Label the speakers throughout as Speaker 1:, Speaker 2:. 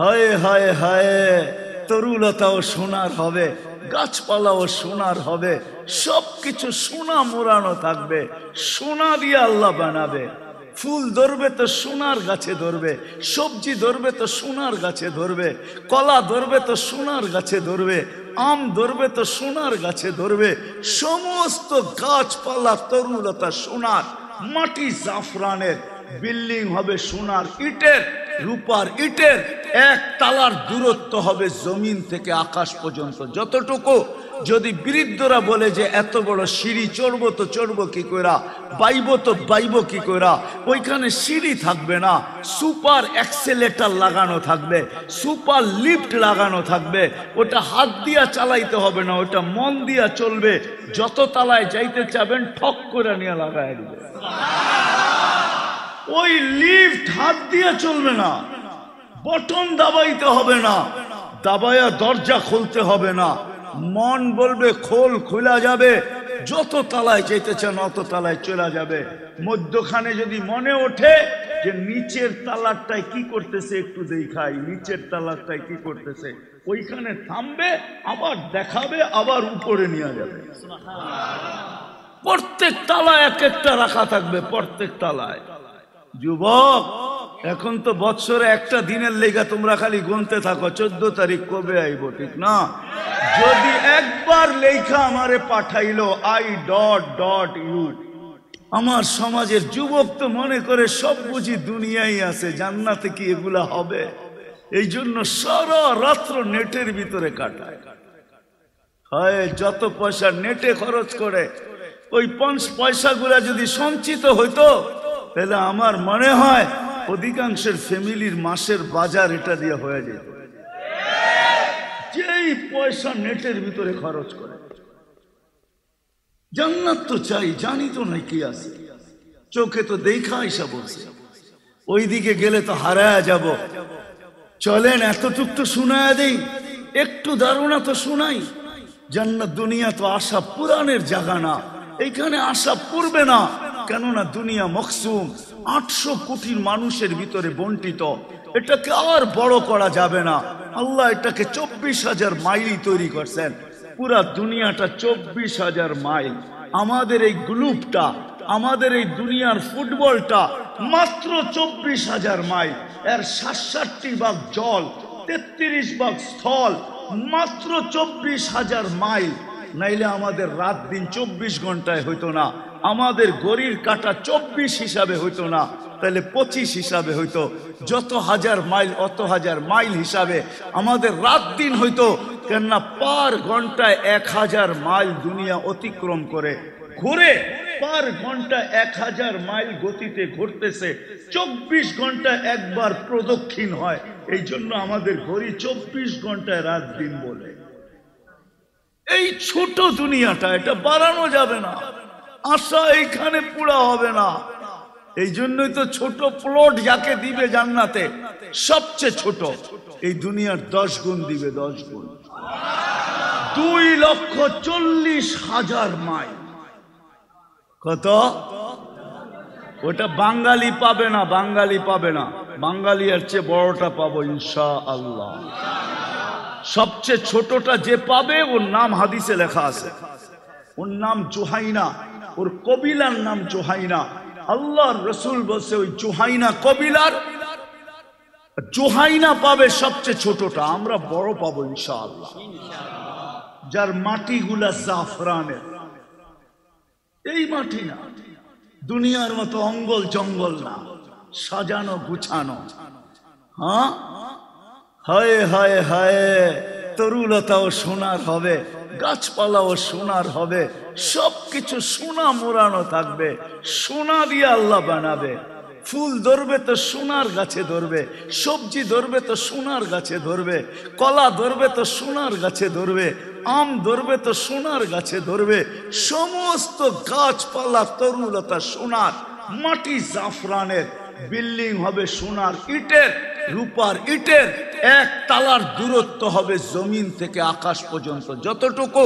Speaker 1: হায় হায় হায় তরুলতাও সোনার হবে গাছপালাও সোনার হবে সবকিছু সোনা মোড়ানো থাকবে সোনা দিয়ে আল্লাহ বানাবে ফুল ধরবে তো সোনার গাছে ধরবে সবজি ধরবে তো সোনার গাছে ধরবে কলা ধরবে তো সোনার গাছে ধরবে আম ধরবে তো সোনার গাছে ধরবে সমস্ত গাছপালা তরুলতা সোনার মাটি জাফরানের বিল্ডিং হবে সোনার ইটের রূপার ইটের এক তালার দূরত্ব হবে জমিন থেকে আকাশ পর্যন্ত যতটুকু যদি বৃদ্ধরা বলে যে এত বড় সিঁড়ি চড়ব তো চড়ব কি কইরা বাইব তো বাইব কি কইরা ওইখানে সিঁড়ি থাকবে না সুপার অ্যাক্সেলেটার লাগানো থাকবে সুপার লিফট লাগানো থাকবে ওটা হাত দিয়া চালাইতে হবে না ওটা মন দিয়া চলবে যত তালায় যাইতে চাবেন ঠক করে নিয়ে লাগায় দিবে ওই লিফট হাত দিয়ে চলবে না বটন দাবাইতে হবে না দাবায়া দরজা খুলতে হবে না মন বলবে খোল খোলা যাবে যত তালায় যেতে চান অত তালায় চলে যাবে মধ্যখানে যদি মনে ওঠে যে নিচের তালারটায় কি করতেছে একটু দেখাই নিচের তালারটায় কি করতেছে ওইখানে থামবে আবার দেখাবে আবার উপরে নিয়ে যাবে প্রত্যেক তালায় এক একটা রাখা থাকবে প্রত্যেক তালায় যুবক এখন তো বৎসরে একটা দিনের লেগা তোমরা খালি গুনতে থাকো চোদ্দ তারিখ কবে আইব ঠিক না যদি একবার লেখা আমারে পাঠাইলো আই ডট ডট ইউ আমার সমাজের যুবক তো মনে করে সব বুঝি দুনিয়াই আছে জাননা কি এগুলা হবে এই জন্য সর রাত্র নেটের ভিতরে কাটায় হয় যত পয়সা নেটে খরচ করে ওই পঞ্চ পয়সাগুলা যদি সঞ্চিত হইতো তাহলে আমার মনে হয় হ্যাঁ। অধিকাংশের ফ্যামিলির মাসের বাজার এটা দিয়ে হয়ে যায় যেই পয়সা নেটের ভিতরে খরচ করে জান্নাত তো চাই জানি তো নাই কি আছে চোখে তো দেখা হিসাব ওই ওইদিকে গেলে তো হারায় যাব চলেন এতটুক তো শোনায় দেই একটু ধারণা তো শোনাই জান্নাত দুনিয়া তো আশা পুরাণের জাগা না এইখানে আশা পূর্বে না কেননা দুনিয়া মকসুম আটশো কোটির মানুষের ভিতরে বন্টিত এটাকে আর বড় করা যাবে না আল্লাহ এটাকে চব্বিশ হাজার মাইলই তৈরি করছেন পুরা দুনিয়াটা চব্বিশ হাজার মাইল আমাদের এই গ্লুপটা আমাদের এই দুনিয়ার ফুটবলটা মাত্র চব্বিশ হাজার মাইল এর সাতষট্টি ভাগ জল তেত্রিশ ভাগ স্থল মাত্র চব্বিশ হাজার মাইল নাইলে আমাদের রাত দিন চব্বিশ ঘন্টায় হইতো না আমাদের গরির কাটা চব্বিশ হিসাবে হইতো না তাহলে পঁচিশ হিসাবে হইতো যত হাজার মাইল অত হাজার মাইল হিসাবে আমাদের রাত দিন হইতো কেননা পার ঘন্টায় এক হাজার মাইল দুনিয়া অতিক্রম করে ঘুরে পার ঘন্টা এক হাজার মাইল গতিতে ঘুরতেছে চব্বিশ ঘন্টা একবার প্রদক্ষিণ হয় এই জন্য আমাদের ঘড়ি চব্বিশ ঘন্টায় রাত দিন বলে এই ছোট দুনিয়াটা এটা বাড়ানো যাবে না আশা এইখানে পুরা হবে না এই জন্যই তো ছোট প্লট যাকে দিবে জান্নাতে সবচেয়ে ছোট এই দুনিয়ার দশ গুণ দিবে দশ গুণ দুই লক্ষ চল্লিশ হাজার মাইল কত ওটা বাঙালি পাবে না বাঙালি পাবে না বাঙালি আর চেয়ে বড়টা পাবো ইনশা আল্লাহ সবচেয়ে ছোটটা যে পাবে ওর নাম হাদিসে লেখা আছে ওর নাম জোহাইনা ওর কবিলার নাম জোহাইনা আল্লাহর রসুল বলছে ওই জোহাইনা কবিলার জোহাইনা পাবে সবচেয়ে ছোটটা আমরা বড় পাবো ইনশাআল্লাহ যার মাটিগুলা জাফরানের এই মাটি না দুনিয়ার মতো অঙ্গল জঙ্গল না সাজানো গুছানো হ্যাঁ হায় হায় তরুলতা তরুলতাও সোনার হবে গাছপালাও সোনার হবে সব কিছু সোনা মোড়ানো থাকবে সোনা দিয়ে আল্লাহ বানাবে ফুল ধরবে তো সোনার গাছে ধরবে সবজি ধরবে তো সোনার গাছে ধরবে কলা ধরবে তো সোনার গাছে ধরবে আম ধরবে তো সোনার গাছে ধরবে সমস্ত গাছপালা তরুণতা সোনার মাটি জাফরানের বিল্ডিং হবে সোনার ইটের রূপার ইটের এক তালার দূরত্ব হবে জমিন থেকে আকাশ পর্যন্ত যতটুকু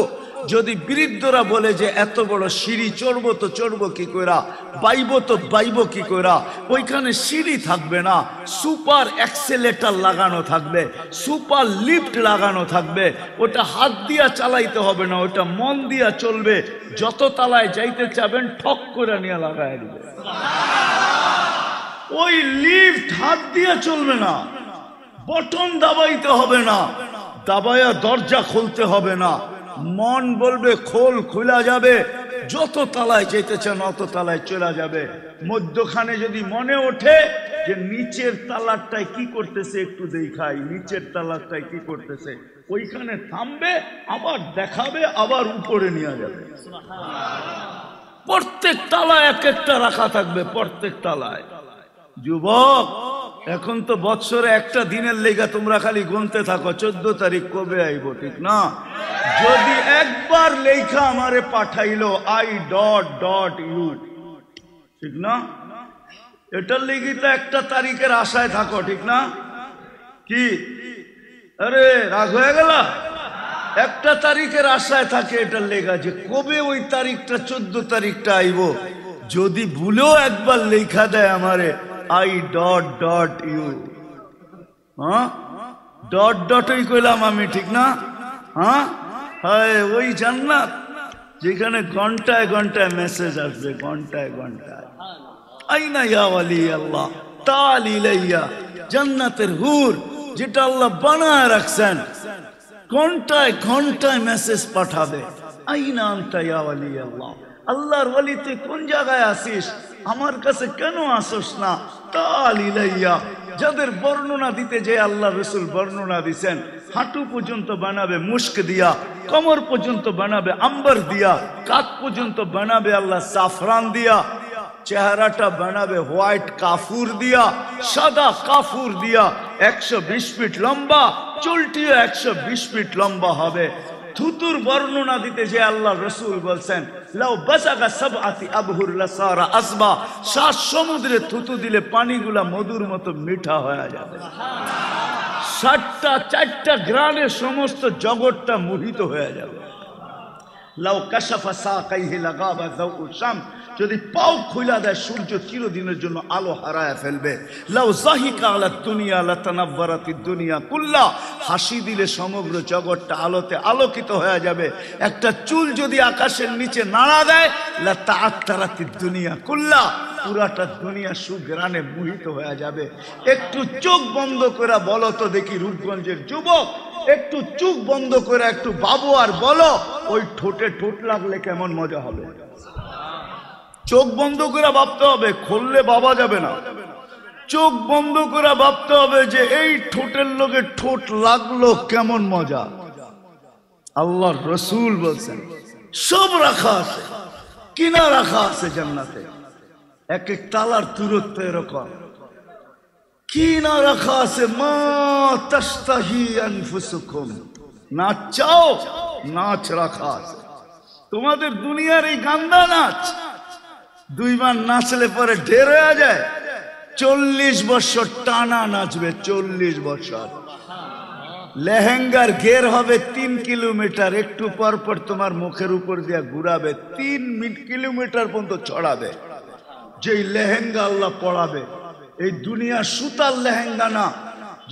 Speaker 1: যদি বৃদ্ধরা বলে যে এত বড় সিঁড়ি চড়ব তো চড়ব কি কইরা বাইব তো বাইব কি কইরা ওইখানে সিঁড়ি থাকবে না সুপার অ্যাক্সেলেটার লাগানো থাকবে সুপার লিফট লাগানো থাকবে ওটা হাত দিয়া চালাইতে হবে না ওটা মন দিয়া চলবে যত তালায় যাইতে চাবেন ঠক করে নিয়ে লাগাই দিবে ওই লিফট হাত দিয়ে চলবে না বটন দাবাইতে হবে না দাবায়া দরজা খুলতে হবে না মন বলবে খোল খোলা যাবে যত তালায় যেতে চান অত তালায় চলে যাবে মধ্যখানে যদি মনে ওঠে যে নিচের তালারটায় কি করতেছে একটু দেখাই নিচের তালারটায় কি করতেছে ওইখানে থামবে আবার দেখাবে আবার উপরে নিয়ে যাবে প্রত্যেক তালায় এক একটা রাখা থাকবে প্রত্যেক তালায় যুবক এখন তো বৎসরে একটা দিনের লেগা তোমরা খালি গুনতে থাকো চোদ্দ তারিখ কবে আইব ঠিক না যদি একবার লেখা আমারে পাঠাইলো আই ডট ডট ইউ ঠিক না এটার লেগে তো একটা তারিখের আশায় থাকো ঠিক না কি আরে রাগ হয়ে গেল একটা তারিখের আশায় থাকে এটার লেখা যে কবে ওই তারিখটা চোদ্দ তারিখটা আইব যদি ভুলেও একবার লেখা দেয় আমারে আই ডট ডট ইউ হ্যাঁ ডট ডটই কইলাম আমি ঠিক না হ্যাঁ হয় ওই জান্নাত যেখানে ঘন্টায় ঘন্টায় মেসেজ আসবে ঘন্টায় ঘন্টায় আইনা ইয়া ওয়ালি আল্লাহ তাল ইলাইয়া জান্নাতের হুর যেটা আল্লাহ বানায় রাখছেন ঘন্টায় ঘন্টায় মেসেজ পাঠাবে আইনা আনতা ইয়া ওয়ালি আল্লাহ আল্লাহর ওয়ালি তুই কোন জায়গায় আসিস আমার কাছে কেন আসস না ইলাইয়া যাদের বর্ণনা দিতে যে আল্লাহ রসুল বর্ণনা দিছেন হাঁটু পর্যন্ত বানাবে মুস্ক দিয়া কমর পর্যন্ত বানাবে আম্বার দিয়া কাত পর্যন্ত বানাবে আল্লাহ সাফরান দিয়া চেহারাটা বানাবে হোয়াইট কাফুর দিয়া সাদা কাফুর দিয়া একশো বিশ ফিট লম্বা চুলটিও একশো বিশ ফিট লম্বা হবে থুতুর বর্ণনা দিতে যে আল্লাহ রসুল বলছেন লাউ বাসাগা সাবআতি আবহুর লাসারা আসবা সাত সমুদ্রে থুতু দিলে পানিগুলা মধুর মতো মিঠা হয়ে যাবে সাতটা চারটা গ্রামে সমস্ত জগৎটা মোহিত হয়ে যাবে লাউ কাশাফা সাকাইহি লাগাবা যাউ শাম যদি পাও খোলা দেয় সূর্য চিরদিনের জন্য আলো হারায় ফেলবে লাউ জাহিকা আলা দুনিয়া আলা তানাব্বারাতি দুনিয়া কুল্লা হাসি দিলে সমগ্র জগৎটা আলোতে আলোকিত হয়ে যাবে একটা চুল যদি আকাশের নিচে নাড়া দেয় লা তাআত্তারাতি দুনিয়া কুল্লা পুরাটা দুনিয়া সুগ্রানে মোহিত হয়ে যাবে একটু চোখ বন্ধ করে বলো তো দেখি রূপগঞ্জের যুবক একটু চোখ বন্ধ করে একটু বাবু আর বলো ওই ঠোঁটে ঠোঁট লাগলে কেমন মজা হবে চোখ বন্ধ করে ভাবতে হবে খুললে বাবা যাবে না চোখ বন্ধ করে ভাবতে হবে যে এই ঠোঁটের লোকে ঠোঁট লাগলো কেমন মজা আল্লাহ রসুল বলছেন সব রাখা আছে কিনা রাখা আছে জান্নাতে এক এক তালার দূরত্ব এরকম কিনা রাখা আছে মা তাস্তাহি না চাও নাচ রাখা আছে তোমাদের দুনিয়ার এই গান্দা নাচ দুই বার নাচলে পরে ঢের হয়ে যায় চল্লিশ বছর টানা নাচবে চল্লিশ বছর লেহেঙ্গার ঘের হবে তিন কিলোমিটার একটু পর পর তোমার মুখের উপর দিয়ে ঘুরাবে তিন কিলোমিটার পর্যন্ত ছড়াবে যেই লেহেঙ্গা আল্লাহ পড়াবে এই দুনিয়া সুতার লেহেঙ্গা না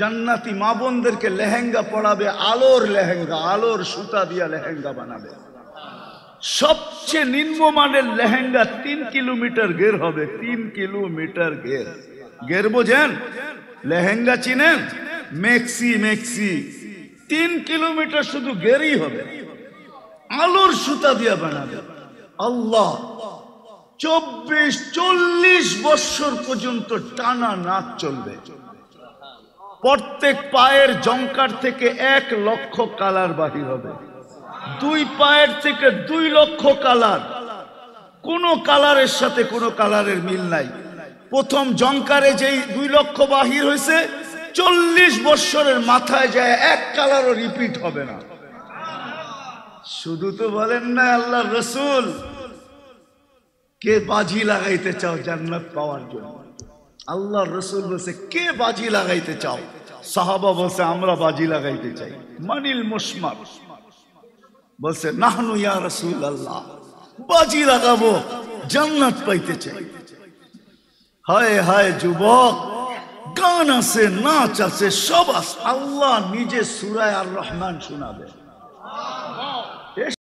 Speaker 1: জান্নাতি মা বোনদেরকে লেহেঙ্গা পড়াবে আলোর লেহেঙ্গা আলোর সুতা দিয়া লেহেঙ্গা বানাবে সবচেয়ে নিম্নমানের লেহেঙ্গা তিন কিলোমিটার গের হবে তিন কিলোমিটার গের গের বোঝেন লেহেঙ্গা চিনেন মেক্সি মেক্সি তিন কিলোমিটার শুধু গেরই হবে আলোর সুতা দিয়ে বানাবে আল্লাহ চব্বিশ চল্লিশ বৎসর পর্যন্ত টানা নাচ চলবে প্রত্যেক পায়ের জঙ্কার থেকে এক লক্ষ কালার বাহির হবে দুই পায়ের থেকে দুই লক্ষ কালার কোন কালারের সাথে কোন কালারের মিল নাই প্রথম জঙ্কারে যেই দুই লক্ষ বাহির হয়েছে চল্লিশ বৎসরের মাথায় যায় এক কালারও রিপিট হবে না শুধু তো বলেন না আল্লাহ রসুল কে বাজি লাগাইতে চাও জান্নাত পাওয়ার জন্য আল্লাহ রসুল বলছে কে বাজি লাগাইতে চাও সাহাবা বলছে আমরা বাজি লাগাইতে চাই মানিল মুসমার বলছে নাহনু ইয়া রসুল আল্লাহ বাজি লাগাবো জান্নাত পাইতে চাই হায় হায় যুবক গান আছে নাচ আছে সব আল্লাহ নিজে সুরায় আর রহমান শোনাবে